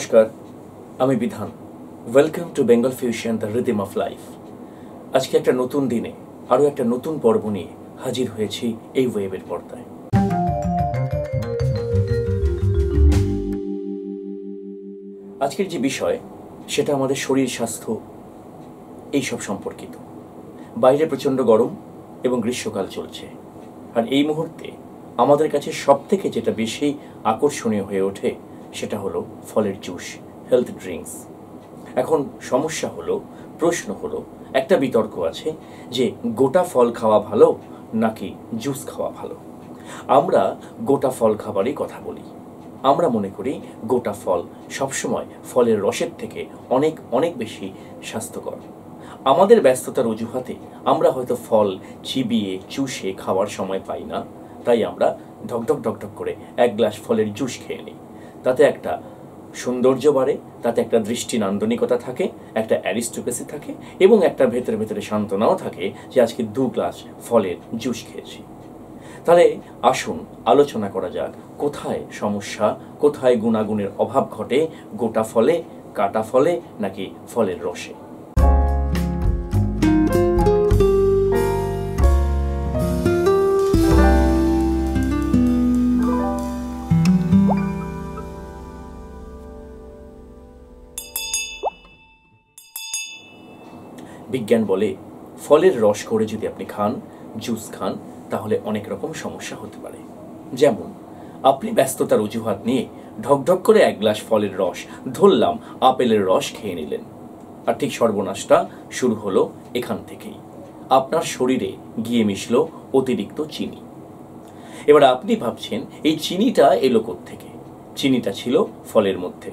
নমস্কার আমি Bidhan welcome to Bengal fusion the rhythm of life আজকে একটা নতুন দিনে আরও একটা নতুন পর্ব নিয়ে হাজির হয়েছি এই ওয়েবের পর্দায় আজকের যে বিষয় সেটা আমাদের শরীর স্বাস্থ্য এইসব সম্পর্কিত বাইরে প্রচণ্ড গরম এবং গ্রীষ্মকাল চলছে আর এই মুহূর্তে আমাদের কাছে সব থেকে যেটা বেশি আকর্ষণীয় হয়ে ওঠে সেটা হলো ফলের জুস হেলথ ড্রিঙ্কস এখন সমস্যা হলো প্রশ্ন হলো একটা বিতর্ক আছে যে গোটা ফল খাওয়া ভালো নাকি জুস খাওয়া ভালো আমরা গোটা ফল খাবারই কথা বলি আমরা মনে করি গোটা ফল সবসময় ফলের রসের থেকে অনেক অনেক বেশি স্বাস্থ্যকর আমাদের ব্যস্ততার অজুহাতে আমরা হয়তো ফল চিবিয়ে চুষে খাওয়ার সময় পাই না তাই আমরা ঢকঢক ঢকঢক করে এক গ্লাস ফলের জুস খেয়ে নিই তাতে একটা সৌন্দর্য বাড়ে তাতে একটা দৃষ্টি নান্দনিকতা থাকে একটা অ্যারিস্টোক্রেসি থাকে এবং একটা ভেতরে ভেতরে সান্ত্বনাও থাকে যে আজকে দু গ্লাস ফলের জুস খেয়েছি তাহলে আসুন আলোচনা করা যাক কোথায় সমস্যা কোথায় গুণাগুণের অভাব ঘটে গোটা ফলে কাটা ফলে নাকি ফলের রসে বিজ্ঞান বলে ফলের রস করে যদি আপনি খান জুস খান তাহলে অনেক রকম সমস্যা হতে পারে যেমন আপনি ব্যস্ততার অজুহাত নিয়ে ঢকঢক করে এক গ্লাস ফলের রস ধরলাম আপেলের রস খেয়ে নিলেন আর ঠিক সর্বনাশটা শুরু হলো এখান থেকেই আপনার শরীরে গিয়ে মিশল অতিরিক্ত চিনি এবার আপনি ভাবছেন এই চিনিটা এলো থেকে চিনিটা ছিল ফলের মধ্যে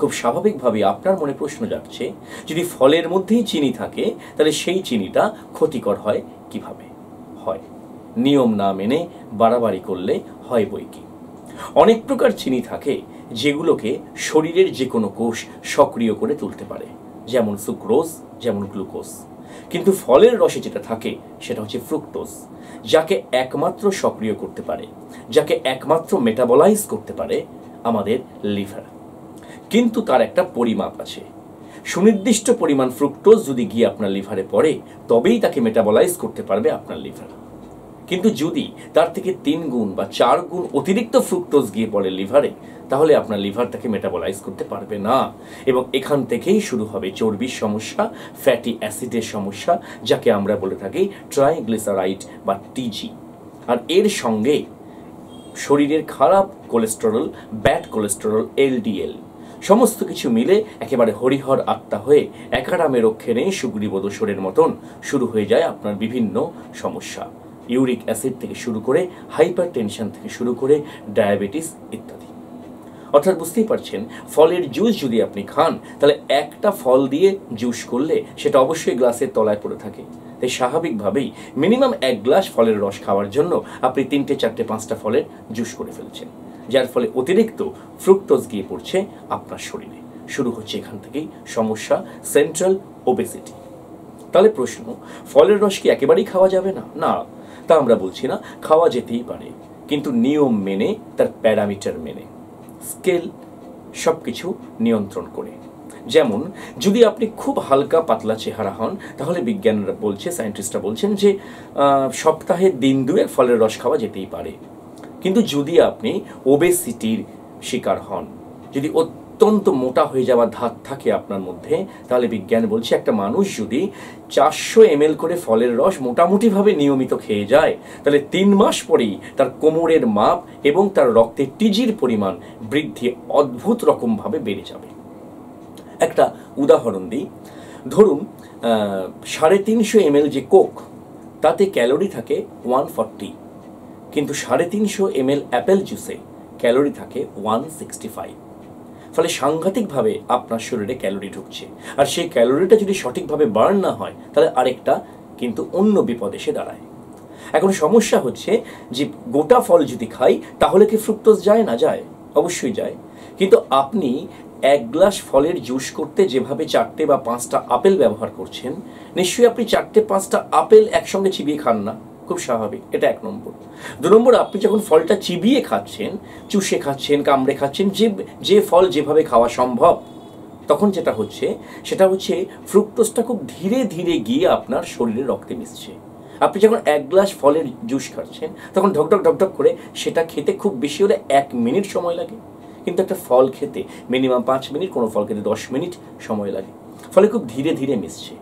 খুব স্বাভাবিকভাবে আপনার মনে প্রশ্ন যাচ্ছে যদি ফলের মধ্যেই চিনি থাকে তাহলে সেই চিনিটা ক্ষতিকর হয় কিভাবে হয় নিয়ম না মেনে বাড়াবাড়ি করলে হয় বই কি অনেক প্রকার চিনি থাকে যেগুলোকে শরীরের যে কোনো কোষ সক্রিয় করে তুলতে পারে যেমন সুক্রোজ যেমন গ্লুকোজ কিন্তু ফলের রসে যেটা থাকে সেটা হচ্ছে ফ্রুক্টোজ যাকে একমাত্র সক্রিয় করতে পারে যাকে একমাত্র মেটাবলাইজ করতে পারে আমাদের লিভার কিন্তু তার একটা পরিমাপ আছে সুনির্দিষ্ট পরিমাণ ফ্রুক্টোজ যদি গিয়ে আপনার লিভারে পড়ে তবেই তাকে মেটাবলাইজ করতে পারবে আপনার লিভার কিন্তু যদি তার থেকে তিন গুণ বা চার গুণ অতিরিক্ত ফ্রুক্টোজ গিয়ে পড়ে লিভারে তাহলে আপনার লিভার তাকে মেটাবলাইজ করতে পারবে না এবং এখান থেকেই শুরু হবে চর্বির সমস্যা ফ্যাটি অ্যাসিডের সমস্যা যাকে আমরা বলে থাকি ট্রাইগ্লিসারাইড বা টিজি আর এর সঙ্গে শরীরের খারাপ কোলেস্টেরল ব্যাড কোলেস্টেরল এলডিএল সমস্ত কিছু মিলে একেবারে হরিহর আত্মা হয়ে একারামে রক্ষে নেই সুগ্রীব দোসরের মতন শুরু হয়ে যায় আপনার বিভিন্ন সমস্যা ইউরিক অ্যাসিড থেকে শুরু করে হাইপার টেনশন থেকে শুরু করে ডায়াবেটিস ইত্যাদি অর্থাৎ বুঝতেই পারছেন ফলের জুস যদি আপনি খান তাহলে একটা ফল দিয়ে জুস করলে সেটা অবশ্যই গ্লাসের তলায় পড়ে থাকে তাই স্বাভাবিকভাবেই মিনিমাম এক গ্লাস ফলের রস খাওয়ার জন্য আপনি তিনটে চারটে পাঁচটা ফলের জুস করে ফেলছেন যার ফলে অতিরিক্ত ফ্রুক্টোজ গিয়ে পড়ছে আপনার শরীরে শুরু হচ্ছে এখান থেকেই সমস্যা সেন্ট্রাল ওবেসিটি তাহলে প্রশ্ন ফলের রস কি একেবারেই খাওয়া যাবে না না তা আমরা বলছি না খাওয়া যেতেই পারে কিন্তু নিয়ম মেনে তার প্যারামিটার মেনে স্কেল সব কিছু নিয়ন্ত্রণ করে যেমন যদি আপনি খুব হালকা পাতলা চেহারা হন তাহলে বিজ্ঞানীরা বলছে সায়েন্টিস্টরা বলছেন যে সপ্তাহে দিন দুয়ে ফলের রস খাওয়া যেতেই পারে কিন্তু যদি আপনি ওবেসিটির শিকার হন যদি অত্যন্ত মোটা হয়ে যাওয়ার ধাত থাকে আপনার মধ্যে তাহলে বিজ্ঞান বলছে একটা মানুষ যদি চারশো এম করে ফলের রস মোটামুটিভাবে নিয়মিত খেয়ে যায় তাহলে তিন মাস পরেই তার কোমরের মাপ এবং তার রক্তে টিজির পরিমাণ বৃদ্ধি অদ্ভুত রকমভাবে বেড়ে যাবে একটা উদাহরণ দিই ধরুন সাড়ে তিনশো এম যে কোক তাতে ক্যালোরি থাকে ওয়ান ফর্টি কিন্তু সাড়ে তিনশো এম এল অ্যাপেল জুসে ক্যালোরি থাকে ওয়ান সিক্সটি ফাইভ ফলে সাংঘাতিকভাবে আপনার শরীরে ক্যালোরি ঢুকছে আর সেই ক্যালোরিটা যদি সঠিকভাবে বার্ন না হয় তাহলে আরেকটা কিন্তু অন্য বিপদ এসে দাঁড়ায় এখন সমস্যা হচ্ছে যে গোটা ফল যদি খাই তাহলে কি ফ্রুক্টোজ যায় না যায় অবশ্যই যায় কিন্তু আপনি এক গ্লাস ফলের জুস করতে যেভাবে চারটে বা পাঁচটা আপেল ব্যবহার করছেন নিশ্চয়ই আপনি চারটে পাঁচটা আপেল একসঙ্গে চিবিয়ে খান না খুব স্বাভাবিক এটা এক নম্বর দু নম্বর আপনি যখন ফলটা চিবিয়ে খাচ্ছেন চুষে খাচ্ছেন কামড়ে খাচ্ছেন যে যে ফল যেভাবে খাওয়া সম্ভব তখন যেটা হচ্ছে সেটা হচ্ছে ফ্রুক্টোসটা খুব ধীরে ধীরে গিয়ে আপনার শরীরে রক্তে মিশছে আপনি যখন এক গ্লাস ফলের জুস খাচ্ছেন তখন ঢকঢক ঢকঢক করে সেটা খেতে খুব বেশি হলে এক মিনিট সময় লাগে কিন্তু একটা ফল খেতে মিনিমাম পাঁচ মিনিট কোনো ফল খেতে দশ মিনিট সময় লাগে ফলে খুব ধীরে ধীরে মিশছে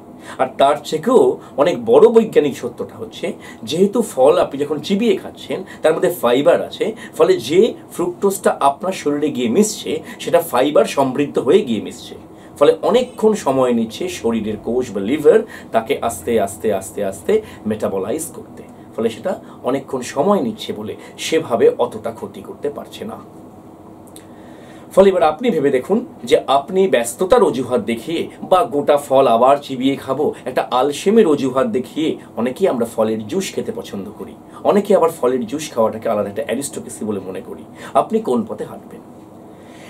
আর তার থেকেও অনেক বড় বৈজ্ঞানিক সত্যটা হচ্ছে যেহেতু ফল আপনি যখন চিবিয়ে খাচ্ছেন তার মধ্যে ফাইবার আছে ফলে যে ফ্রুক্টোসটা আপনার শরীরে গিয়ে মিশছে সেটা ফাইবার সমৃদ্ধ হয়ে গিয়ে মিশছে ফলে অনেকক্ষণ সময় নিচ্ছে শরীরের কোষ বা লিভার তাকে আস্তে আস্তে আস্তে আস্তে মেটাবলাইজ করতে ফলে সেটা অনেকক্ষণ সময় নিচ্ছে বলে সেভাবে অতটা ক্ষতি করতে পারছে না ফলে এবার আপনি ভেবে দেখুন যে আপনি ব্যস্ততার অজুহাত দেখিয়ে বা গোটা ফল আবার চিবিয়ে খাবো একটা আলসেমের অজুহাত দেখিয়ে অনেকেই আমরা ফলের জুস খেতে পছন্দ করি অনেকে আবার ফলের জুস খাওয়াটাকে আলাদা একটা অ্যারিস্টোকেসি বলে মনে করি আপনি কোন পথে হাঁটবেন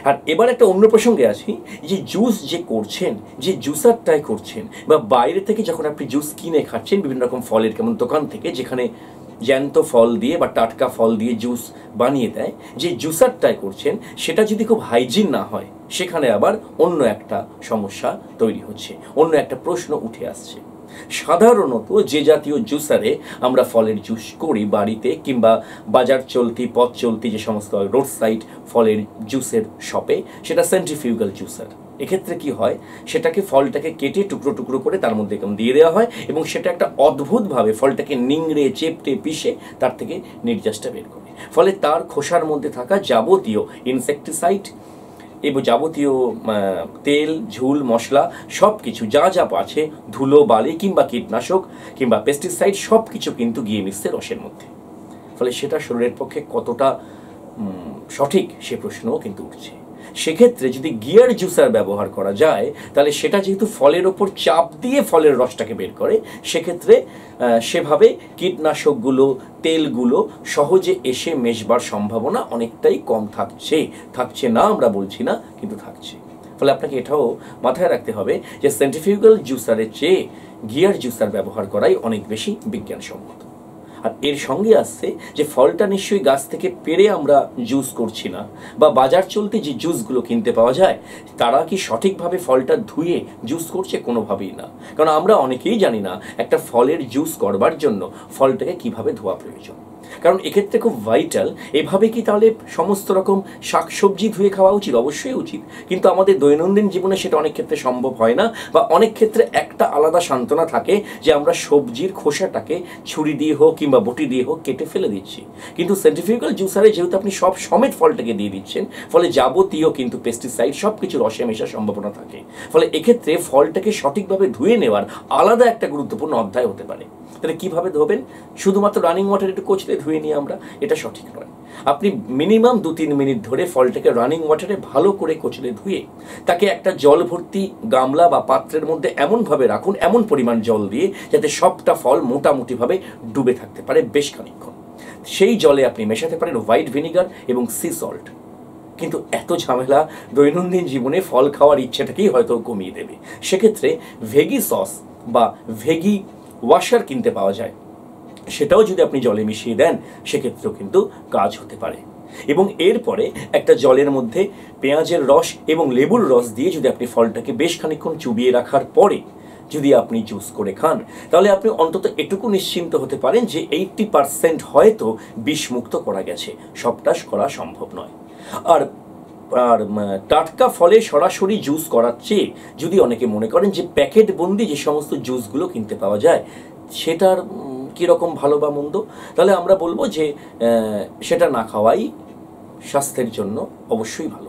আর এবার একটা অন্য প্রসঙ্গে আছি যে জুস যে করছেন যে জুসারটাই করছেন বা বাইরে থেকে যখন আপনি জুস কিনে খাচ্ছেন বিভিন্ন রকম ফলের কেমন দোকান থেকে যেখানে জ্যান্ত ফল দিয়ে বা টাটকা ফল দিয়ে জুস বানিয়ে দেয় যে জুসারটাই করছেন সেটা যদি খুব হাইজিন না হয় সেখানে আবার অন্য একটা সমস্যা তৈরি হচ্ছে অন্য একটা প্রশ্ন উঠে আসছে সাধারণত যে জাতীয় জুসারে আমরা ফলের জুস করি বাড়িতে কিংবা বাজার চলতি পথ চলতি যে সমস্ত রোড সাইড ফলের জুসের শপে সেটা সেন্ট্রিফিউগাল জুসার এক্ষেত্রে কি হয় সেটাকে ফলটাকে কেটে টুকরো টুকরো করে তার মধ্যে কেমন দিয়ে দেওয়া হয় এবং সেটা একটা অদ্ভুতভাবে ফলটাকে নিংড়ে চেপটে পিষে তার থেকে নির্যাসটা বের করে ফলে তার খোসার মধ্যে থাকা যাবতীয় ইনসেকটিসাইড এবং যাবতীয় তেল ঝুল মশলা সব কিছু যা যা আছে ধুলো বালি কিংবা কীটনাশক কিংবা পেস্টিসাইড সব কিছু কিন্তু গিয়ে মিশছে রসের মধ্যে ফলে সেটা শরীরের পক্ষে কতটা সঠিক সে প্রশ্নও কিন্তু উঠছে সেক্ষেত্রে যদি গিয়ার জুসার ব্যবহার করা যায় তাহলে সেটা যেহেতু ফলের ওপর চাপ দিয়ে ফলের রসটাকে বের করে সেক্ষেত্রে সেভাবে কীটনাশকগুলো তেলগুলো সহজে এসে মেশবার সম্ভাবনা অনেকটাই কম থাকছে থাকছে না আমরা বলছি না কিন্তু থাকছে ফলে আপনাকে এটাও মাথায় রাখতে হবে যে সেন্টিফিক্যাল জুসারের চেয়ে গিয়ার জুসার ব্যবহার করাই অনেক বেশি বিজ্ঞানসম্মত আর এর সঙ্গে আসছে যে ফলটা নিশ্চয়ই গাছ থেকে পেরে আমরা জুস করছি না বা বাজার চলতে যে জুসগুলো কিনতে পাওয়া যায় তারা কি সঠিকভাবে ফলটা ধুয়ে জুস করছে কোনোভাবেই না কারণ আমরা অনেকেই জানি না একটা ফলের জুস করবার জন্য ফলটাকে কিভাবে ধোয়া প্রয়োজন কারণ এক্ষেত্রে খুব ভাইটাল এভাবে কি তাহলে সমস্ত রকম শাকসবজি ধুয়ে খাওয়া উচিত অবশ্যই উচিত কিন্তু আমাদের দৈনন্দিন জীবনে সেটা অনেক ক্ষেত্রে সম্ভব হয় না বা অনেক ক্ষেত্রে একটা আলাদা সান্ত্বনা থাকে যে আমরা সবজির খোসাটাকে ছুরি দিয়ে হোক কিংবা বটি দিয়ে হোক কেটে ফেলে দিচ্ছি কিন্তু সেন্টিফিক্যাল জুসারে যেহেতু আপনি সব সমেত ফলটাকে দিয়ে দিচ্ছেন ফলে যাবতীয় কিন্তু পেস্টিসাইড সব কিছু রসে মেশার সম্ভাবনা থাকে ফলে এক্ষেত্রে ফলটাকে সঠিকভাবে ধুয়ে নেওয়ার আলাদা একটা গুরুত্বপূর্ণ অধ্যায় হতে পারে তাহলে কীভাবে ধোবেন শুধুমাত্র রানিং ওয়াটার একটু কচলে ধুয়ে নিয়ে আমরা এটা সঠিক নয় আপনি মিনিমাম দু তিন মিনিট ধরে ফলটাকে রানিং ওয়াটারে ভালো করে কচলে ধুয়ে তাকে একটা জল ভর্তি গামলা বা পাত্রের মধ্যে এমনভাবে রাখুন এমন পরিমাণ জল দিয়ে যাতে সবটা ফল মোটামুটিভাবে ডুবে থাকতে পারে বেশ খানিকক্ষণ সেই জলে আপনি মেশাতে পারেন হোয়াইট ভিনিগার এবং সি সল্ট কিন্তু এত ঝামেলা দৈনন্দিন জীবনে ফল খাওয়ার ইচ্ছেটাকেই হয়তো কমিয়ে দেবে সেক্ষেত্রে ভেগি সস বা ভেগি ওয়াশার কিনতে পাওয়া যায় সেটাও যদি আপনি জলে মিশিয়ে দেন সেক্ষেত্রেও কিন্তু কাজ হতে পারে এবং এরপরে একটা জলের মধ্যে পেঁয়াজের রস এবং লেবুর রস দিয়ে যদি আপনি ফলটাকে বেশ খানিক্ষণ চুবিয়ে রাখার পরে যদি আপনি জুস করে খান তাহলে আপনি অন্তত এটুকু নিশ্চিন্ত হতে পারেন যে এইটটি পারসেন্ট হয়তো বিষমুক্ত করা গেছে সবটাস করা সম্ভব নয় আর আর টাটকা ফলে সরাসরি জুস করার চেয়ে যদি অনেকে মনে করেন যে প্যাকেট বন্দি যে সমস্ত জুসগুলো কিনতে পাওয়া যায় সেটার কীরকম ভালো বা মন্দ তাহলে আমরা বলবো যে সেটা না খাওয়াই স্বাস্থ্যের জন্য অবশ্যই ভালো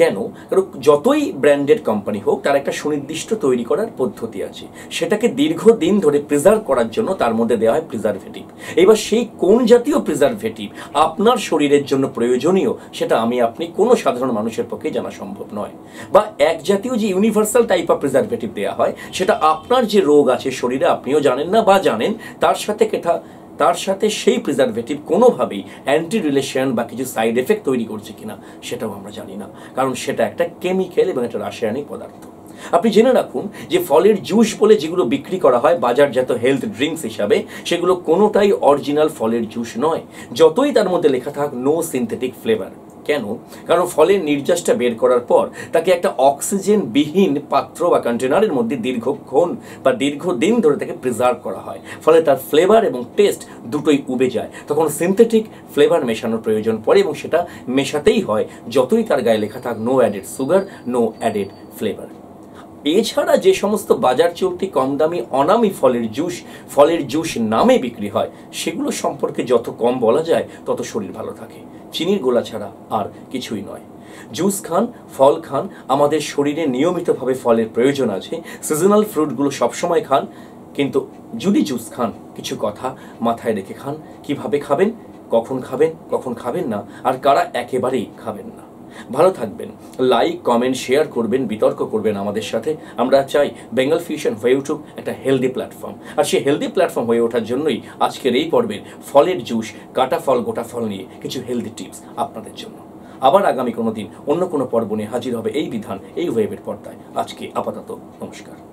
কেন কারণ যতই ব্র্যান্ডেড কোম্পানি হোক তার একটা সুনির্দিষ্ট তৈরি করার পদ্ধতি আছে সেটাকে দীর্ঘদিন ধরে প্রিজার্ভ করার জন্য তার মধ্যে দেওয়া হয় প্রিজারভেটিভ এবার সেই কোন জাতীয় প্রিজারভেটিভ আপনার শরীরের জন্য প্রয়োজনীয় সেটা আমি আপনি কোনো সাধারণ মানুষের পক্ষে জানা সম্ভব নয় বা এক জাতীয় যে ইউনিভার্সাল টাইপ অফ প্রিজারভেটিভ দেওয়া হয় সেটা আপনার যে রোগ আছে শরীরে আপনিও জানেন না বা জানেন তার সাথে এটা তার সাথে সেই প্রিজারভেটিভ কোনোভাবেই অ্যান্টি রিলেশন বা কিছু সাইড এফেক্ট তৈরি করছে কিনা সেটাও আমরা জানি না কারণ সেটা একটা কেমিক্যাল এবং একটা রাসায়নিক পদার্থ আপনি জেনে রাখুন যে ফলের জুস বলে যেগুলো বিক্রি করা হয় বাজারজাত হেলথ ড্রিঙ্কস হিসাবে সেগুলো কোনোটাই অরিজিনাল ফলের জুস নয় যতই তার মধ্যে লেখা থাক নো সিনথেটিক ফ্লেভার কেন কারণ ফলের নির্যাসটা বের করার পর তাকে একটা অক্সিজেনবিহীন পাত্র বা কন্টেনারের মধ্যে দীর্ঘক্ষণ বা দীর্ঘদিন ধরে তাকে প্রিজার্ভ করা হয় ফলে তার ফ্লেভার এবং টেস্ট দুটোই উবে যায় তখন সিনথেটিক ফ্লেভার মেশানোর প্রয়োজন পড়ে এবং সেটা মেশাতেই হয় যতই তার গায়ে লেখা থাক no added sugar no added flavour এছাড়া যে সমস্ত বাজার চলতি কম দামি অনামি ফলের জুস ফলের জুস নামে বিক্রি হয় সেগুলো সম্পর্কে যত কম বলা যায় তত শরীর ভালো থাকে চিনির গোলা ছাড়া আর কিছুই নয় জুস খান ফল খান আমাদের শরীরে নিয়মিতভাবে ফলের প্রয়োজন আছে সিজনাল ফ্রুটগুলো সবসময় খান কিন্তু যদি জুস খান কিছু কথা মাথায় রেখে খান কিভাবে খাবেন কখন খাবেন কখন খাবেন না আর কারা একেবারেই খাবেন না ভালো থাকবেন লাইক কমেন্ট শেয়ার করবেন বিতর্ক করবেন আমাদের সাথে আমরা চাই বেঙ্গল ফিউশন হয়ে উঠুক একটা হেলদি প্ল্যাটফর্ম আর সেই হেলদি প্ল্যাটফর্ম হয়ে ওঠার জন্যই আজকের এই পর্বের ফলের জুস কাটা ফল গোটা ফল নিয়ে কিছু হেলদি টিপস আপনাদের জন্য আবার আগামী কোনো দিন অন্য কোনো পর্ব নিয়ে হাজির হবে এই বিধান এই ওয়েবের পর্দায় আজকে আপাতত নমস্কার